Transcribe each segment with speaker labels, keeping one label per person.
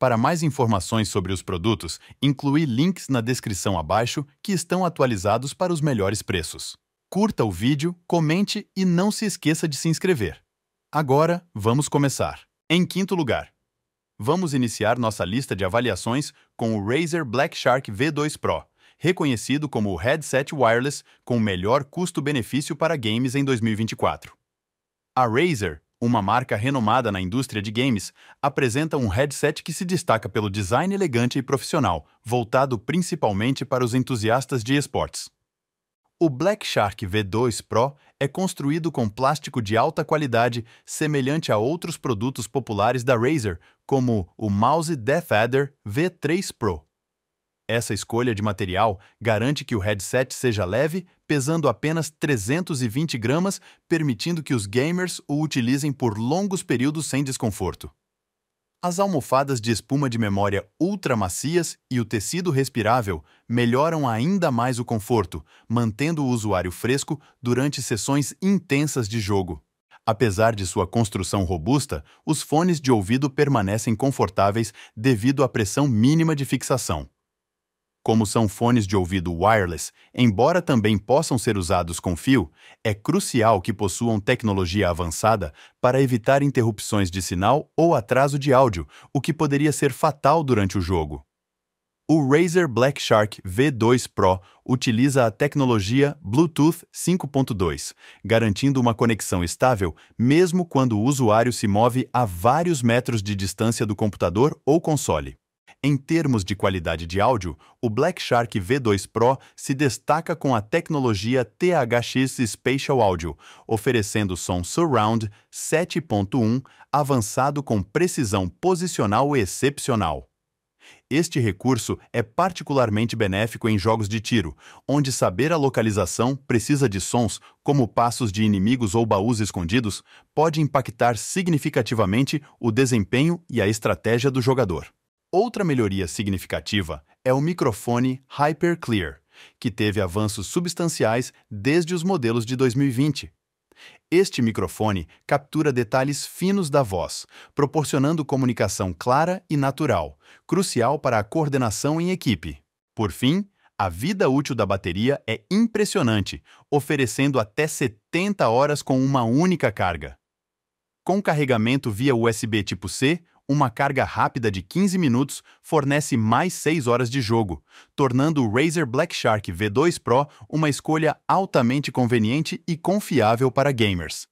Speaker 1: Para mais informações sobre os produtos, inclui links na descrição abaixo que estão atualizados para os melhores preços. Curta o vídeo, comente e não se esqueça de se inscrever. Agora, vamos começar. Em quinto lugar, vamos iniciar nossa lista de avaliações com o Razer Black Shark V2 Pro, reconhecido como o headset wireless com melhor custo-benefício para games em 2024. A Razer uma marca renomada na indústria de games, apresenta um headset que se destaca pelo design elegante e profissional, voltado principalmente para os entusiastas de esportes. O Black Shark V2 Pro é construído com plástico de alta qualidade, semelhante a outros produtos populares da Razer, como o mouse Death Adder V3 Pro. Essa escolha de material garante que o headset seja leve, pesando apenas 320 gramas, permitindo que os gamers o utilizem por longos períodos sem desconforto. As almofadas de espuma de memória ultra macias e o tecido respirável melhoram ainda mais o conforto, mantendo o usuário fresco durante sessões intensas de jogo. Apesar de sua construção robusta, os fones de ouvido permanecem confortáveis devido à pressão mínima de fixação como são fones de ouvido wireless, embora também possam ser usados com fio, é crucial que possuam tecnologia avançada para evitar interrupções de sinal ou atraso de áudio, o que poderia ser fatal durante o jogo. O Razer Black Shark V2 Pro utiliza a tecnologia Bluetooth 5.2, garantindo uma conexão estável mesmo quando o usuário se move a vários metros de distância do computador ou console. Em termos de qualidade de áudio, o Black Shark V2 Pro se destaca com a tecnologia THX Spatial Audio, oferecendo som surround 7.1 avançado com precisão posicional excepcional. Este recurso é particularmente benéfico em jogos de tiro, onde saber a localização precisa de sons, como passos de inimigos ou baús escondidos, pode impactar significativamente o desempenho e a estratégia do jogador. Outra melhoria significativa é o microfone HyperClear, que teve avanços substanciais desde os modelos de 2020. Este microfone captura detalhes finos da voz, proporcionando comunicação clara e natural, crucial para a coordenação em equipe. Por fim, a vida útil da bateria é impressionante, oferecendo até 70 horas com uma única carga. Com carregamento via USB tipo C uma carga rápida de 15 minutos fornece mais 6 horas de jogo, tornando o Razer Black Shark V2 Pro uma escolha altamente conveniente e confiável para gamers.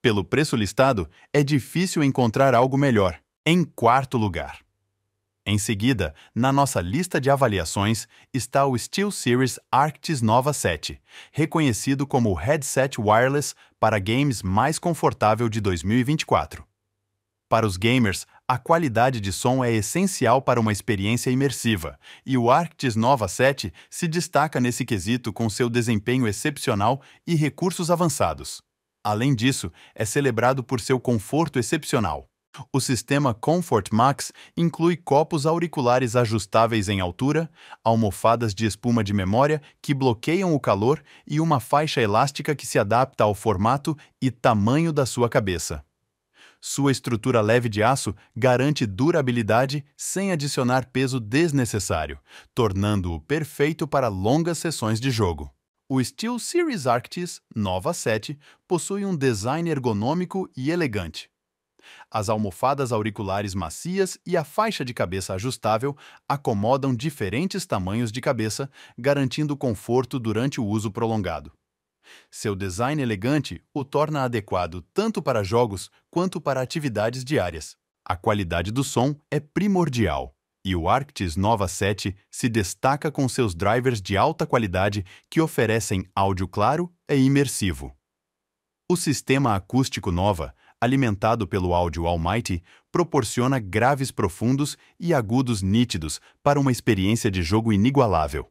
Speaker 1: Pelo preço listado, é difícil encontrar algo melhor. Em quarto lugar. Em seguida, na nossa lista de avaliações está o SteelSeries Arctis Nova 7, reconhecido como o headset wireless para games mais confortável de 2024. Para os gamers, a qualidade de som é essencial para uma experiência imersiva, e o Arctis Nova 7 se destaca nesse quesito com seu desempenho excepcional e recursos avançados. Além disso, é celebrado por seu conforto excepcional. O sistema Comfort Max inclui copos auriculares ajustáveis em altura, almofadas de espuma de memória que bloqueiam o calor e uma faixa elástica que se adapta ao formato e tamanho da sua cabeça. Sua estrutura leve de aço garante durabilidade sem adicionar peso desnecessário, tornando-o perfeito para longas sessões de jogo. O Steel Series Arctis Nova 7 possui um design ergonômico e elegante. As almofadas auriculares macias e a faixa de cabeça ajustável acomodam diferentes tamanhos de cabeça, garantindo conforto durante o uso prolongado. Seu design elegante o torna adequado tanto para jogos quanto para atividades diárias. A qualidade do som é primordial e o Arctis Nova 7 se destaca com seus drivers de alta qualidade que oferecem áudio claro e imersivo. O sistema acústico Nova, alimentado pelo áudio Almighty, proporciona graves profundos e agudos nítidos para uma experiência de jogo inigualável.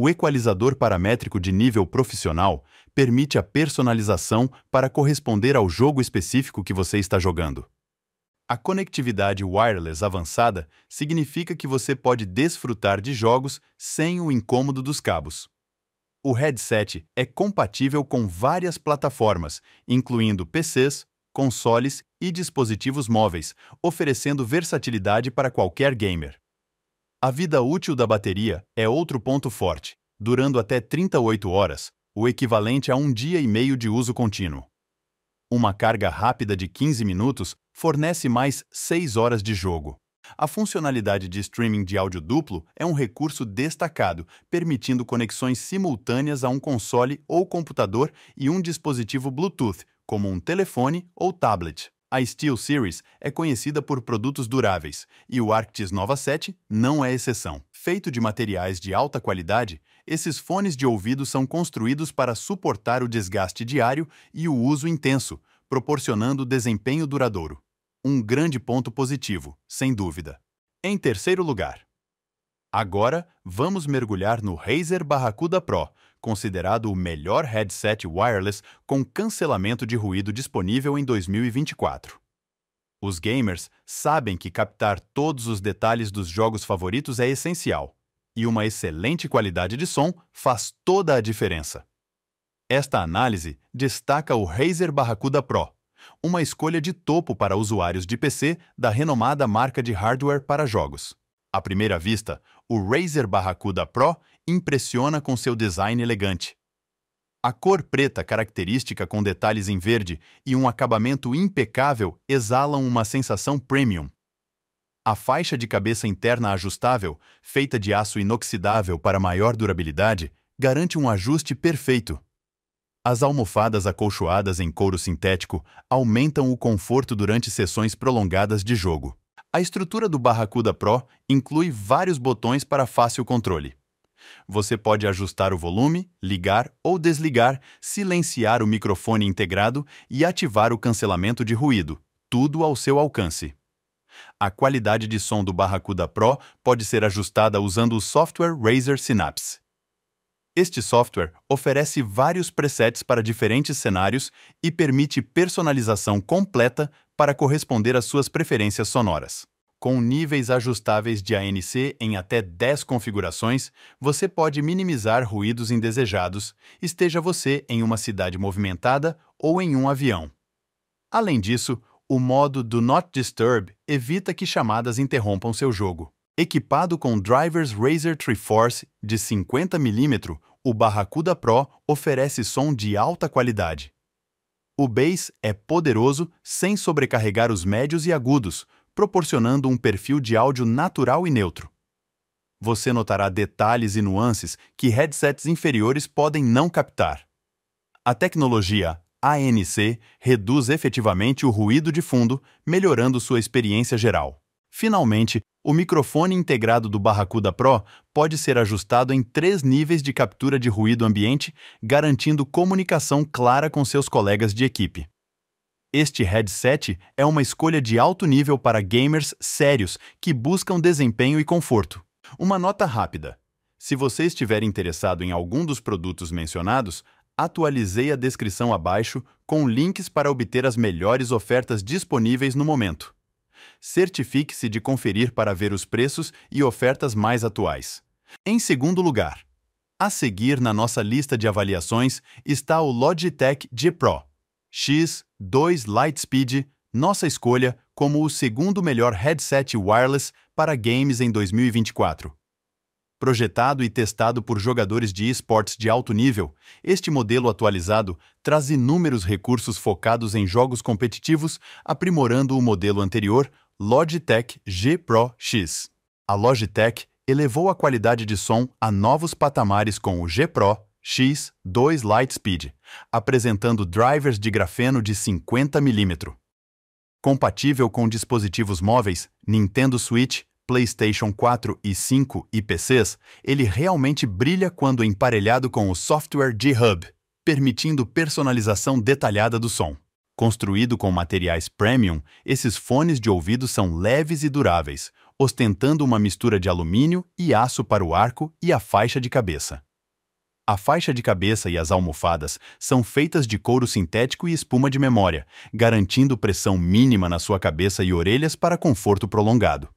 Speaker 1: O equalizador paramétrico de nível profissional permite a personalização para corresponder ao jogo específico que você está jogando. A conectividade wireless avançada significa que você pode desfrutar de jogos sem o incômodo dos cabos. O headset é compatível com várias plataformas, incluindo PCs, consoles e dispositivos móveis, oferecendo versatilidade para qualquer gamer. A vida útil da bateria é outro ponto forte, durando até 38 horas, o equivalente a um dia e meio de uso contínuo. Uma carga rápida de 15 minutos fornece mais 6 horas de jogo. A funcionalidade de streaming de áudio duplo é um recurso destacado, permitindo conexões simultâneas a um console ou computador e um dispositivo Bluetooth, como um telefone ou tablet. A SteelSeries é conhecida por produtos duráveis e o Arctis Nova 7 não é exceção. Feito de materiais de alta qualidade, esses fones de ouvido são construídos para suportar o desgaste diário e o uso intenso, proporcionando desempenho duradouro. Um grande ponto positivo, sem dúvida. Em terceiro lugar, Agora, vamos mergulhar no Razer Barracuda Pro, considerado o melhor headset wireless com cancelamento de ruído disponível em 2024. Os gamers sabem que captar todos os detalhes dos jogos favoritos é essencial, e uma excelente qualidade de som faz toda a diferença. Esta análise destaca o Razer Barracuda Pro, uma escolha de topo para usuários de PC da renomada marca de hardware para jogos. À primeira vista, o Razer Barracuda Pro impressiona com seu design elegante. A cor preta característica com detalhes em verde e um acabamento impecável exalam uma sensação premium. A faixa de cabeça interna ajustável, feita de aço inoxidável para maior durabilidade, garante um ajuste perfeito. As almofadas acolchoadas em couro sintético aumentam o conforto durante sessões prolongadas de jogo. A estrutura do Barracuda Pro inclui vários botões para fácil controle. Você pode ajustar o volume, ligar ou desligar, silenciar o microfone integrado e ativar o cancelamento de ruído, tudo ao seu alcance a qualidade de som do Barracuda Pro pode ser ajustada usando o software Razer Synapse. Este software oferece vários presets para diferentes cenários e permite personalização completa para corresponder às suas preferências sonoras. Com níveis ajustáveis de ANC em até 10 configurações, você pode minimizar ruídos indesejados, esteja você em uma cidade movimentada ou em um avião. Além disso, o modo Do Not Disturb evita que chamadas interrompam seu jogo. Equipado com Driver's Razer Triforce de 50mm, o Barracuda Pro oferece som de alta qualidade. O bass é poderoso sem sobrecarregar os médios e agudos, proporcionando um perfil de áudio natural e neutro. Você notará detalhes e nuances que headsets inferiores podem não captar. A tecnologia ANC reduz efetivamente o ruído de fundo, melhorando sua experiência geral. Finalmente, o microfone integrado do Barracuda Pro pode ser ajustado em três níveis de captura de ruído ambiente, garantindo comunicação clara com seus colegas de equipe. Este headset é uma escolha de alto nível para gamers sérios que buscam desempenho e conforto. Uma nota rápida. Se você estiver interessado em algum dos produtos mencionados, atualizei a descrição abaixo com links para obter as melhores ofertas disponíveis no momento. Certifique-se de conferir para ver os preços e ofertas mais atuais. Em segundo lugar, a seguir na nossa lista de avaliações está o Logitech G Pro X2 Lightspeed, nossa escolha como o segundo melhor headset wireless para games em 2024. Projetado e testado por jogadores de esportes de alto nível, este modelo atualizado traz inúmeros recursos focados em jogos competitivos, aprimorando o modelo anterior, Logitech G Pro X. A Logitech elevou a qualidade de som a novos patamares com o G Pro X2 Lightspeed, apresentando drivers de grafeno de 50 mm. Compatível com dispositivos móveis Nintendo Switch, PlayStation 4 e 5 e PCs, ele realmente brilha quando emparelhado com o software G-Hub, permitindo personalização detalhada do som. Construído com materiais premium, esses fones de ouvido são leves e duráveis, ostentando uma mistura de alumínio e aço para o arco e a faixa de cabeça. A faixa de cabeça e as almofadas são feitas de couro sintético e espuma de memória, garantindo pressão mínima na sua cabeça e orelhas para conforto prolongado.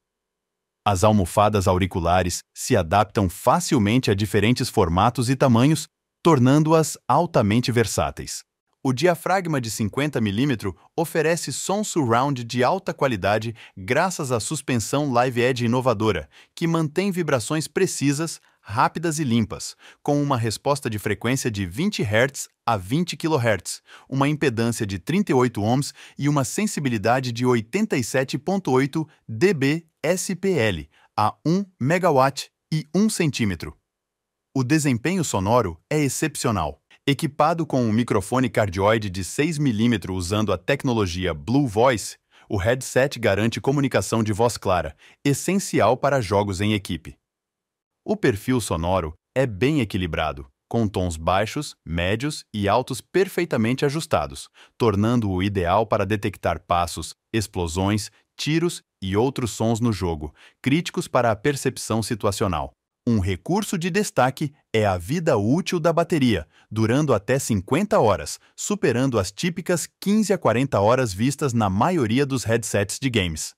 Speaker 1: As almofadas auriculares se adaptam facilmente a diferentes formatos e tamanhos, tornando-as altamente versáteis. O diafragma de 50 mm oferece som surround de alta qualidade graças à suspensão Live Edge inovadora, que mantém vibrações precisas, rápidas e limpas, com uma resposta de frequência de 20 Hz a 20 kHz, uma impedância de 38 ohms e uma sensibilidade de 87.8 dB SPL a 1 MW e 1 cm. O desempenho sonoro é excepcional. Equipado com um microfone cardioide de 6 mm usando a tecnologia Blue Voice, o headset garante comunicação de voz clara, essencial para jogos em equipe. O perfil sonoro é bem equilibrado, com tons baixos, médios e altos perfeitamente ajustados, tornando-o ideal para detectar passos, explosões, tiros e outros sons no jogo, críticos para a percepção situacional. Um recurso de destaque é a vida útil da bateria, durando até 50 horas, superando as típicas 15 a 40 horas vistas na maioria dos headsets de games.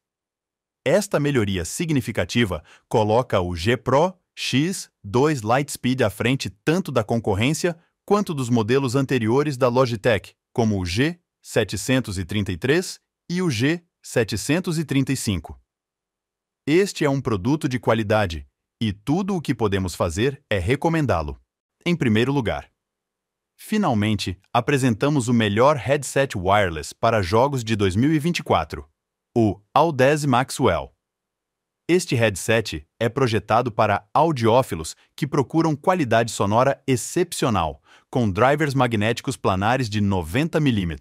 Speaker 1: Esta melhoria significativa coloca o G Pro X, 2 Lightspeed à frente tanto da concorrência quanto dos modelos anteriores da Logitech, como o G733 e o G735. Este é um produto de qualidade e tudo o que podemos fazer é recomendá-lo. Em primeiro lugar, finalmente apresentamos o melhor headset wireless para jogos de 2024, o Audaz Maxwell. Este headset é projetado para audiófilos que procuram qualidade sonora excepcional, com drivers magnéticos planares de 90 mm.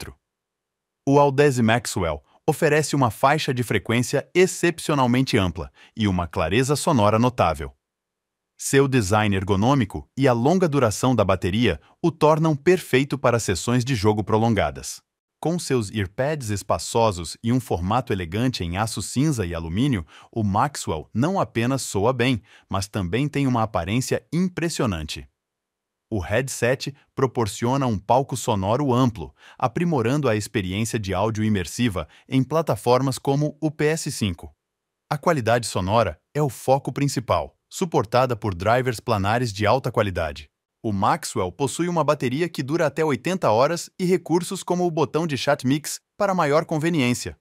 Speaker 1: O Aldes Maxwell oferece uma faixa de frequência excepcionalmente ampla e uma clareza sonora notável. Seu design ergonômico e a longa duração da bateria o tornam perfeito para sessões de jogo prolongadas. Com seus earpads espaçosos e um formato elegante em aço cinza e alumínio, o Maxwell não apenas soa bem, mas também tem uma aparência impressionante. O headset proporciona um palco sonoro amplo, aprimorando a experiência de áudio imersiva em plataformas como o PS5. A qualidade sonora é o foco principal, suportada por drivers planares de alta qualidade. O Maxwell possui uma bateria que dura até 80 horas e recursos como o botão de chat mix para maior conveniência.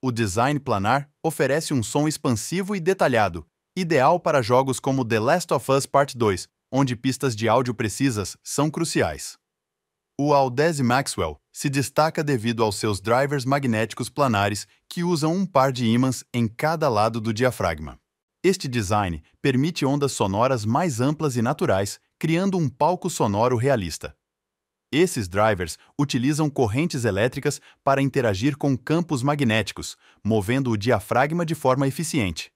Speaker 1: O design planar oferece um som expansivo e detalhado, ideal para jogos como The Last of Us Part 2, onde pistas de áudio precisas são cruciais. O Aldese Maxwell se destaca devido aos seus drivers magnéticos planares que usam um par de ímãs em cada lado do diafragma. Este design permite ondas sonoras mais amplas e naturais criando um palco sonoro realista. Esses drivers utilizam correntes elétricas para interagir com campos magnéticos, movendo o diafragma de forma eficiente.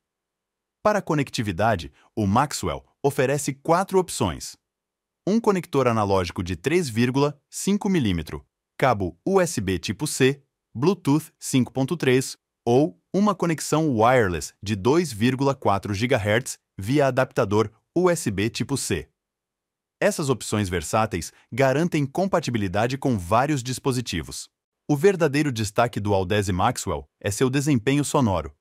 Speaker 1: Para conectividade, o Maxwell oferece quatro opções. Um conector analógico de 3,5 mm, cabo USB tipo C, Bluetooth 5.3 ou uma conexão wireless de 2,4 GHz via adaptador USB tipo C. Essas opções versáteis garantem compatibilidade com vários dispositivos. O verdadeiro destaque do Audese Maxwell é seu desempenho sonoro.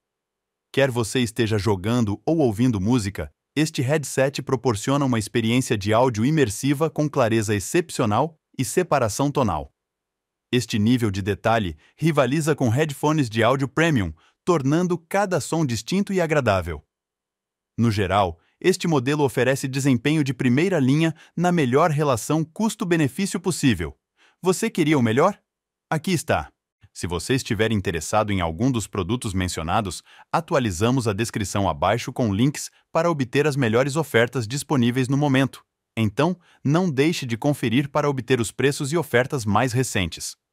Speaker 1: Quer você esteja jogando ou ouvindo música, este headset proporciona uma experiência de áudio imersiva com clareza excepcional e separação tonal. Este nível de detalhe rivaliza com headphones de áudio premium, tornando cada som distinto e agradável. No geral, este modelo oferece desempenho de primeira linha na melhor relação custo-benefício possível. Você queria o melhor? Aqui está. Se você estiver interessado em algum dos produtos mencionados, atualizamos a descrição abaixo com links para obter as melhores ofertas disponíveis no momento. Então, não deixe de conferir para obter os preços e ofertas mais recentes.